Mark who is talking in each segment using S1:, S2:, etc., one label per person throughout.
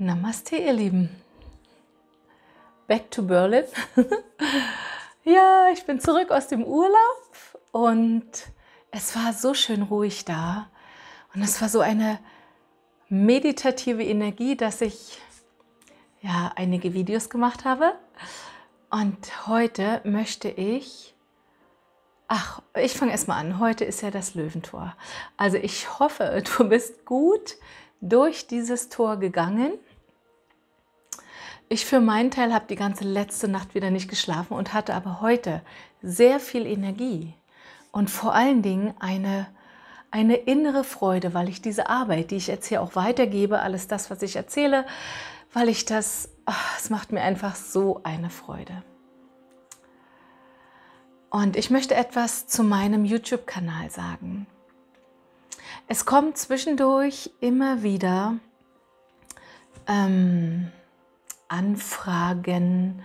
S1: Namaste, ihr Lieben. Back to Berlin. ja, ich bin zurück aus dem Urlaub und es war so schön ruhig da. Und es war so eine meditative Energie, dass ich ja einige Videos gemacht habe. Und heute möchte ich Ach, ich fange erstmal an. Heute ist ja das Löwentor. Also ich hoffe, du bist gut durch dieses Tor gegangen. Ich für meinen Teil habe die ganze letzte Nacht wieder nicht geschlafen und hatte aber heute sehr viel Energie und vor allen Dingen eine, eine innere Freude, weil ich diese Arbeit, die ich jetzt hier auch weitergebe, alles das, was ich erzähle, weil ich das, es macht mir einfach so eine Freude. Und ich möchte etwas zu meinem YouTube-Kanal sagen. Es kommt zwischendurch immer wieder ähm, Anfragen,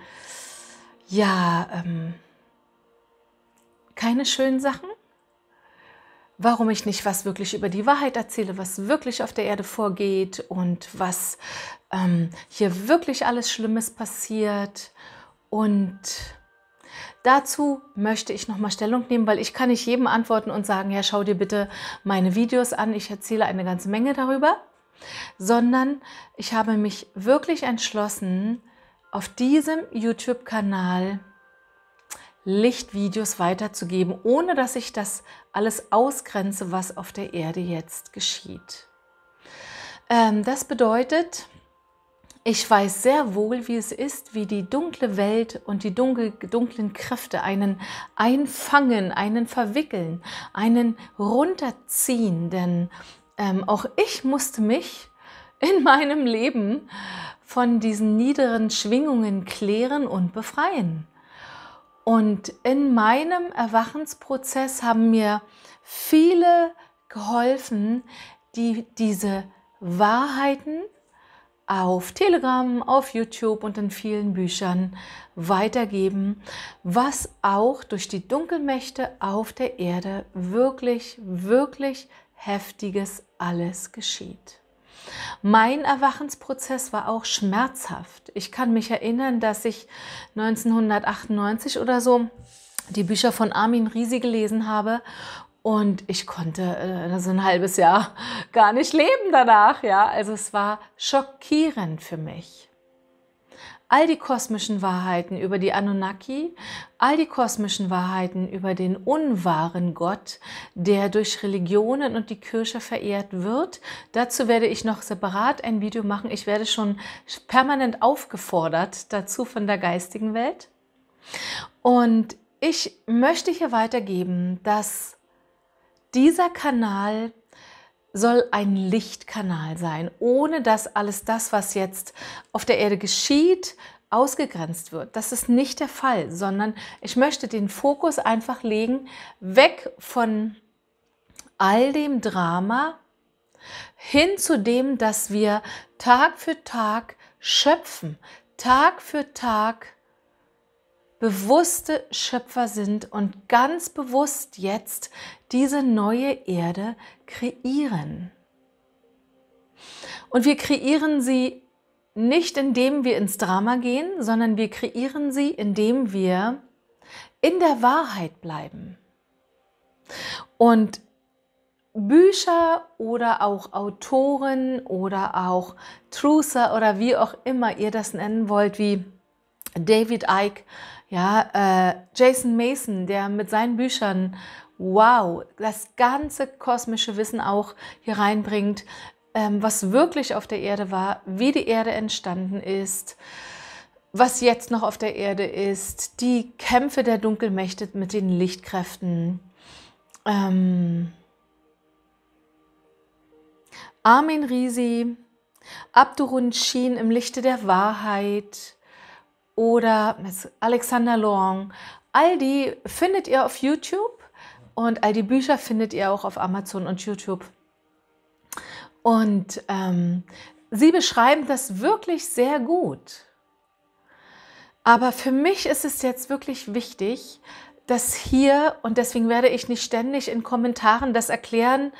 S1: ja, ähm, keine schönen Sachen. Warum ich nicht was wirklich über die Wahrheit erzähle, was wirklich auf der Erde vorgeht und was ähm, hier wirklich alles Schlimmes passiert. Und Dazu möchte ich nochmal Stellung nehmen, weil ich kann nicht jedem antworten und sagen, ja, schau dir bitte meine Videos an, ich erzähle eine ganze Menge darüber sondern ich habe mich wirklich entschlossen, auf diesem YouTube-Kanal Lichtvideos weiterzugeben, ohne dass ich das alles ausgrenze, was auf der Erde jetzt geschieht. Ähm, das bedeutet, ich weiß sehr wohl, wie es ist, wie die dunkle Welt und die dunkel, dunklen Kräfte einen einfangen, einen verwickeln, einen runterziehen, denn ähm, auch ich musste mich in meinem Leben von diesen niederen Schwingungen klären und befreien. Und in meinem Erwachensprozess haben mir viele geholfen, die diese Wahrheiten auf Telegram, auf YouTube und in vielen Büchern weitergeben, was auch durch die Dunkelmächte auf der Erde wirklich, wirklich Heftiges alles geschieht. Mein Erwachensprozess war auch schmerzhaft. Ich kann mich erinnern, dass ich 1998 oder so die Bücher von Armin Risi gelesen habe und ich konnte äh, so ein halbes Jahr gar nicht leben danach. Ja, also es war schockierend für mich all die kosmischen Wahrheiten über die Anunnaki, all die kosmischen Wahrheiten über den unwahren Gott, der durch Religionen und die Kirche verehrt wird. Dazu werde ich noch separat ein Video machen. Ich werde schon permanent aufgefordert dazu von der geistigen Welt. Und ich möchte hier weitergeben, dass dieser Kanal soll ein Lichtkanal sein, ohne dass alles das, was jetzt auf der Erde geschieht, ausgegrenzt wird. Das ist nicht der Fall, sondern ich möchte den Fokus einfach legen, weg von all dem Drama hin zu dem, dass wir Tag für Tag schöpfen, Tag für Tag schöpfen bewusste Schöpfer sind und ganz bewusst jetzt diese neue Erde kreieren. Und wir kreieren sie nicht, indem wir ins Drama gehen, sondern wir kreieren sie, indem wir in der Wahrheit bleiben. Und Bücher oder auch Autoren oder auch Truther oder wie auch immer ihr das nennen wollt, wie David Icke, ja, äh, Jason Mason, der mit seinen Büchern, wow, das ganze kosmische Wissen auch hier reinbringt, ähm, was wirklich auf der Erde war, wie die Erde entstanden ist, was jetzt noch auf der Erde ist, die Kämpfe der Dunkelmächte mit den Lichtkräften. Ähm, Armin Risi, Abdurun Schien im Lichte der Wahrheit, oder Alexander Long. All die findet ihr auf YouTube und all die Bücher findet ihr auch auf Amazon und YouTube. Und ähm, sie beschreiben das wirklich sehr gut. Aber für mich ist es jetzt wirklich wichtig, dass hier, und deswegen werde ich nicht ständig in Kommentaren das erklären,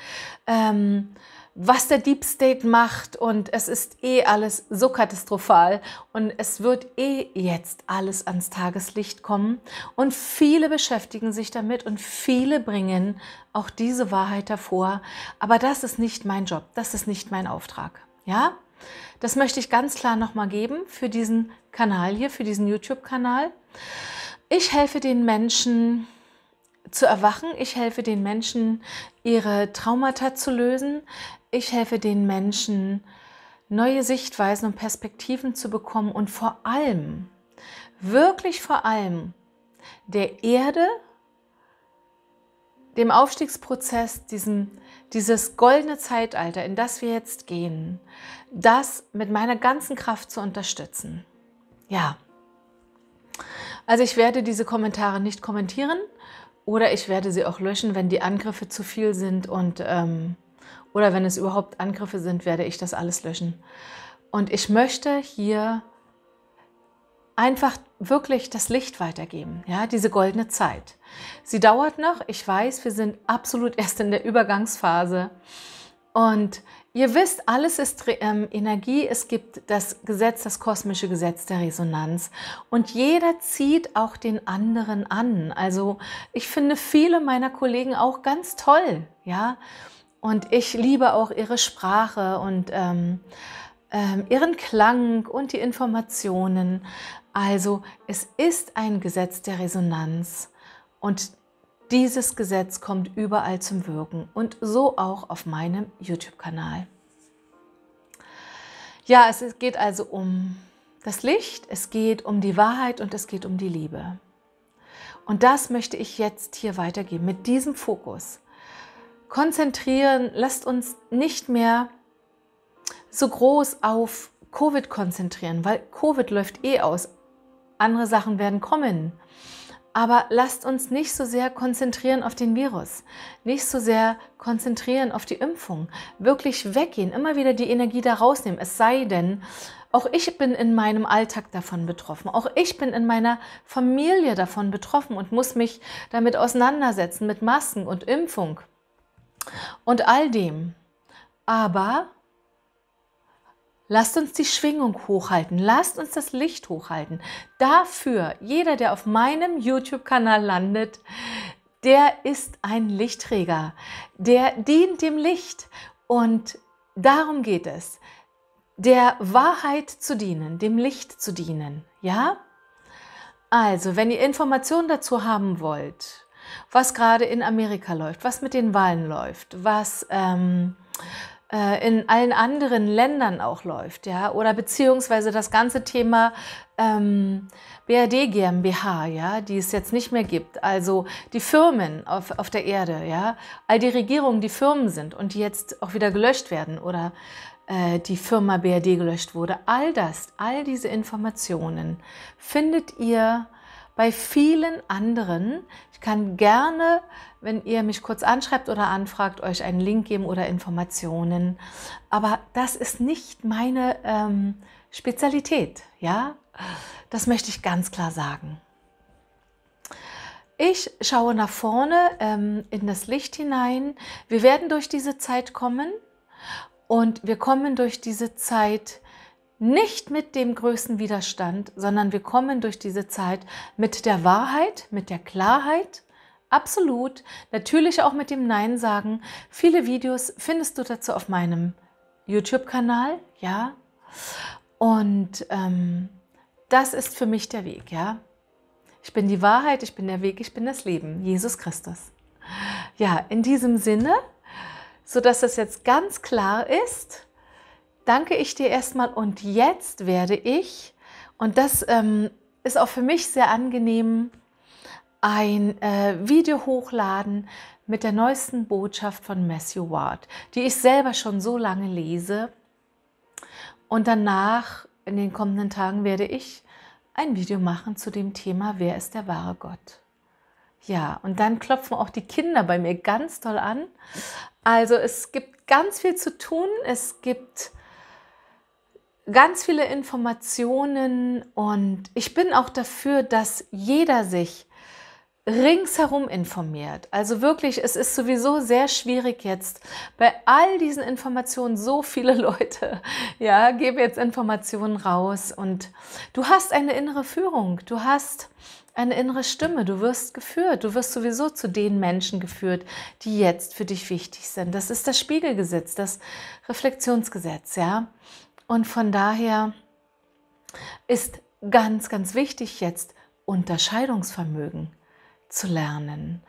S1: ähm, was der Deep State macht und es ist eh alles so katastrophal und es wird eh jetzt alles ans Tageslicht kommen und viele beschäftigen sich damit und viele bringen auch diese Wahrheit hervor, aber das ist nicht mein Job, das ist nicht mein Auftrag, ja? Das möchte ich ganz klar nochmal geben für diesen Kanal hier, für diesen YouTube-Kanal. Ich helfe den Menschen, zu erwachen. Ich helfe den Menschen, ihre Traumata zu lösen. Ich helfe den Menschen, neue Sichtweisen und Perspektiven zu bekommen und vor allem, wirklich vor allem, der Erde, dem Aufstiegsprozess, diesem, dieses goldene Zeitalter, in das wir jetzt gehen, das mit meiner ganzen Kraft zu unterstützen. Ja. Also ich werde diese Kommentare nicht kommentieren oder ich werde sie auch löschen, wenn die Angriffe zu viel sind und ähm, oder wenn es überhaupt Angriffe sind, werde ich das alles löschen. Und ich möchte hier einfach wirklich das Licht weitergeben, ja, diese goldene Zeit. Sie dauert noch, ich weiß, wir sind absolut erst in der Übergangsphase. Und ihr wisst, alles ist ähm, Energie. Es gibt das Gesetz, das kosmische Gesetz der Resonanz. Und jeder zieht auch den anderen an. Also ich finde viele meiner Kollegen auch ganz toll, ja. Und ich liebe auch ihre Sprache und ähm, ähm, ihren Klang und die Informationen. Also es ist ein Gesetz der Resonanz. Und dieses Gesetz kommt überall zum Wirken und so auch auf meinem YouTube-Kanal. Ja, es geht also um das Licht, es geht um die Wahrheit und es geht um die Liebe. Und das möchte ich jetzt hier weitergeben mit diesem Fokus. Konzentrieren, lasst uns nicht mehr so groß auf Covid konzentrieren, weil Covid läuft eh aus. Andere Sachen werden kommen. Aber lasst uns nicht so sehr konzentrieren auf den Virus, nicht so sehr konzentrieren auf die Impfung, wirklich weggehen, immer wieder die Energie da rausnehmen. Es sei denn, auch ich bin in meinem Alltag davon betroffen, auch ich bin in meiner Familie davon betroffen und muss mich damit auseinandersetzen, mit Masken und Impfung und all dem. Aber Lasst uns die Schwingung hochhalten, lasst uns das Licht hochhalten. Dafür, jeder, der auf meinem YouTube-Kanal landet, der ist ein Lichtträger, der dient dem Licht und darum geht es, der Wahrheit zu dienen, dem Licht zu dienen, ja? Also, wenn ihr Informationen dazu haben wollt, was gerade in Amerika läuft, was mit den Wahlen läuft, was... Ähm, äh, in allen anderen Ländern auch läuft, ja, oder beziehungsweise das ganze Thema ähm, BRD GmbH, ja, die es jetzt nicht mehr gibt, also die Firmen auf, auf der Erde, ja, all die Regierungen, die Firmen sind und die jetzt auch wieder gelöscht werden oder äh, die Firma BRD gelöscht wurde, all das, all diese Informationen findet ihr bei vielen anderen. Ich kann gerne, wenn ihr mich kurz anschreibt oder anfragt, euch einen Link geben oder Informationen. Aber das ist nicht meine ähm, Spezialität, ja? Das möchte ich ganz klar sagen. Ich schaue nach vorne ähm, in das Licht hinein. Wir werden durch diese Zeit kommen und wir kommen durch diese Zeit nicht mit dem größten Widerstand, sondern wir kommen durch diese Zeit mit der Wahrheit, mit der Klarheit, absolut, natürlich auch mit dem Nein sagen. Viele Videos findest du dazu auf meinem YouTube-Kanal, ja. Und ähm, das ist für mich der Weg, ja. Ich bin die Wahrheit, ich bin der Weg, ich bin das Leben, Jesus Christus. Ja, in diesem Sinne, sodass das jetzt ganz klar ist, danke ich dir erstmal und jetzt werde ich, und das ähm, ist auch für mich sehr angenehm, ein äh, Video hochladen mit der neuesten Botschaft von Matthew Ward, die ich selber schon so lange lese. Und danach, in den kommenden Tagen, werde ich ein Video machen zu dem Thema, wer ist der wahre Gott? Ja, und dann klopfen auch die Kinder bei mir ganz toll an. Also es gibt ganz viel zu tun. Es gibt ganz viele Informationen und ich bin auch dafür, dass jeder sich ringsherum informiert. Also wirklich, es ist sowieso sehr schwierig jetzt bei all diesen Informationen so viele Leute, ja, gebe jetzt Informationen raus und du hast eine innere Führung, du hast eine innere Stimme, du wirst geführt, du wirst sowieso zu den Menschen geführt, die jetzt für dich wichtig sind. Das ist das Spiegelgesetz, das Reflexionsgesetz, ja. Und von daher ist ganz, ganz wichtig jetzt Unterscheidungsvermögen zu lernen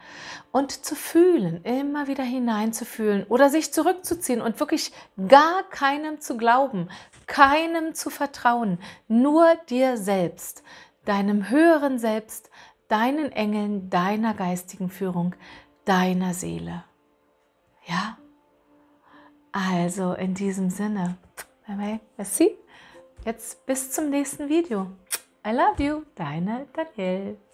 S1: und zu fühlen, immer wieder hineinzufühlen oder sich zurückzuziehen und wirklich gar keinem zu glauben, keinem zu vertrauen, nur dir selbst, deinem höheren Selbst, deinen Engeln, deiner geistigen Führung, deiner Seele. Ja? Also in diesem Sinne, bye bye, merci. Jetzt bis zum nächsten Video. I love you, deine Danielle.